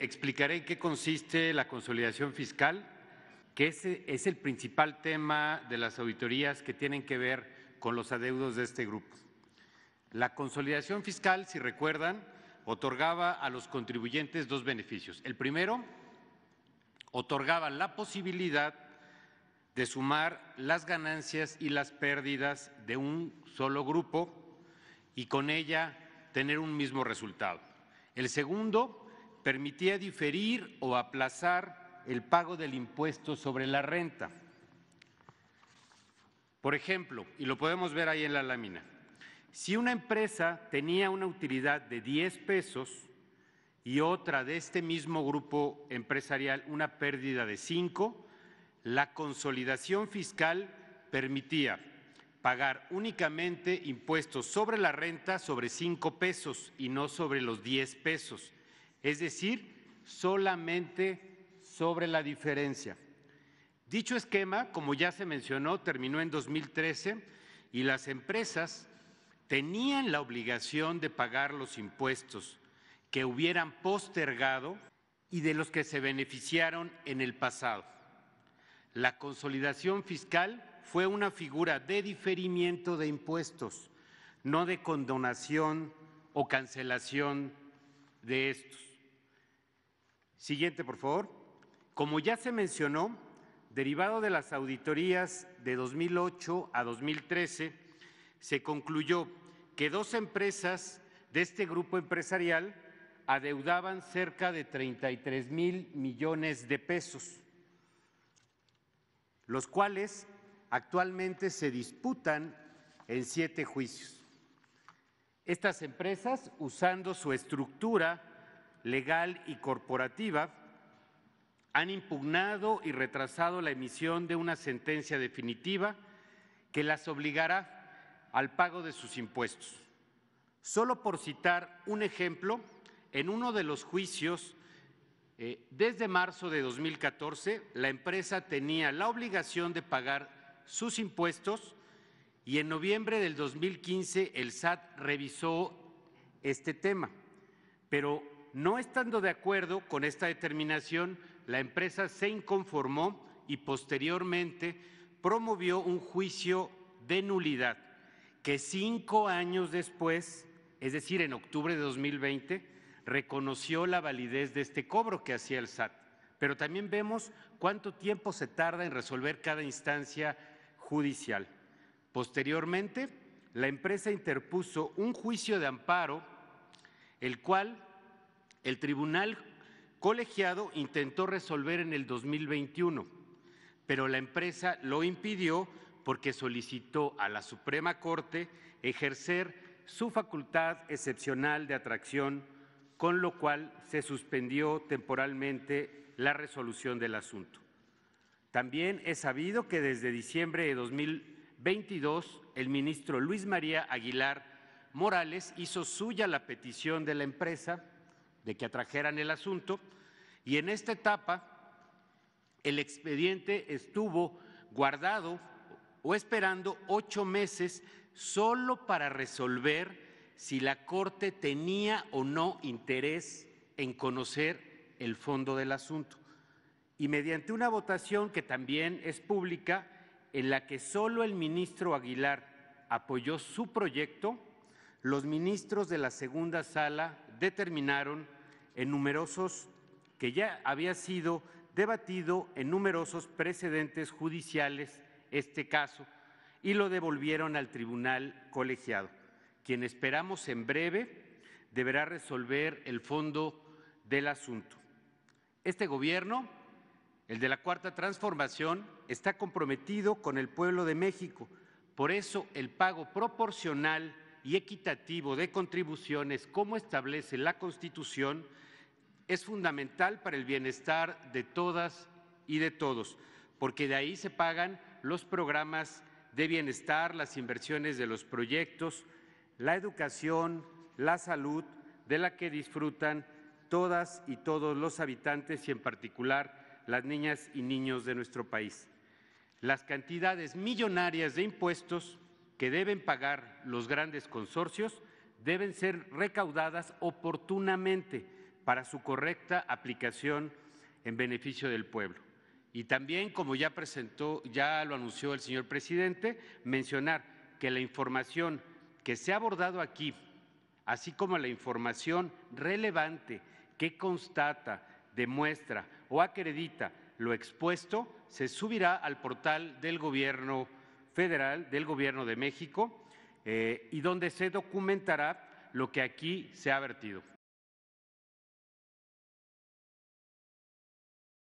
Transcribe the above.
explicaré en qué consiste la consolidación fiscal, que es el principal tema de las auditorías que tienen que ver con los adeudos de este grupo. La consolidación fiscal, si recuerdan, otorgaba a los contribuyentes dos beneficios. El primero, otorgaba la posibilidad de sumar las ganancias y las pérdidas de un solo grupo y con ella tener un mismo resultado. El segundo permitía diferir o aplazar el pago del impuesto sobre la renta. Por ejemplo, y lo podemos ver ahí en la lámina, si una empresa tenía una utilidad de 10 pesos y otra de este mismo grupo empresarial una pérdida de 5, la consolidación fiscal permitía pagar únicamente impuestos sobre la renta sobre 5 pesos y no sobre los 10 pesos es decir, solamente sobre la diferencia. Dicho esquema, como ya se mencionó, terminó en 2013 y las empresas tenían la obligación de pagar los impuestos que hubieran postergado y de los que se beneficiaron en el pasado. La consolidación fiscal fue una figura de diferimiento de impuestos, no de condonación o cancelación de estos. Siguiente, por favor. Como ya se mencionó, derivado de las auditorías de 2008 a 2013, se concluyó que dos empresas de este grupo empresarial adeudaban cerca de 33 mil millones de pesos, los cuales actualmente se disputan en siete juicios. Estas empresas, usando su estructura legal y corporativa han impugnado y retrasado la emisión de una sentencia definitiva que las obligará al pago de sus impuestos. Solo por citar un ejemplo, en uno de los juicios, eh, desde marzo de 2014, la empresa tenía la obligación de pagar sus impuestos y en noviembre del 2015 el SAT revisó este tema, pero no estando de acuerdo con esta determinación, la empresa se inconformó y posteriormente promovió un juicio de nulidad que cinco años después, es decir, en octubre de 2020, reconoció la validez de este cobro que hacía el SAT. Pero también vemos cuánto tiempo se tarda en resolver cada instancia judicial. Posteriormente, la empresa interpuso un juicio de amparo, el cual el tribunal colegiado intentó resolver en el 2021, pero la empresa lo impidió porque solicitó a la Suprema Corte ejercer su facultad excepcional de atracción, con lo cual se suspendió temporalmente la resolución del asunto. También es sabido que desde diciembre de 2022 el ministro Luis María Aguilar Morales hizo suya la petición de la empresa de que atrajeran el asunto y en esta etapa el expediente estuvo guardado o esperando ocho meses solo para resolver si la Corte tenía o no interés en conocer el fondo del asunto. Y mediante una votación que también es pública, en la que solo el ministro Aguilar apoyó su proyecto, los ministros de la segunda sala determinaron en numerosos que ya había sido debatido en numerosos precedentes judiciales este caso y lo devolvieron al tribunal colegiado, quien esperamos en breve deberá resolver el fondo del asunto. Este gobierno, el de la Cuarta Transformación, está comprometido con el pueblo de México. Por eso el pago proporcional y equitativo de contribuciones, como establece la Constitución, es fundamental para el bienestar de todas y de todos, porque de ahí se pagan los programas de bienestar, las inversiones de los proyectos, la educación, la salud, de la que disfrutan todas y todos los habitantes y en particular las niñas y niños de nuestro país. Las cantidades millonarias de impuestos que deben pagar los grandes consorcios deben ser recaudadas oportunamente para su correcta aplicación en beneficio del pueblo. Y también, como ya presentó, ya lo anunció el señor presidente, mencionar que la información que se ha abordado aquí, así como la información relevante que constata, demuestra o acredita lo expuesto, se subirá al portal del Gobierno federal del Gobierno de México eh, y donde se documentará lo que aquí se ha vertido.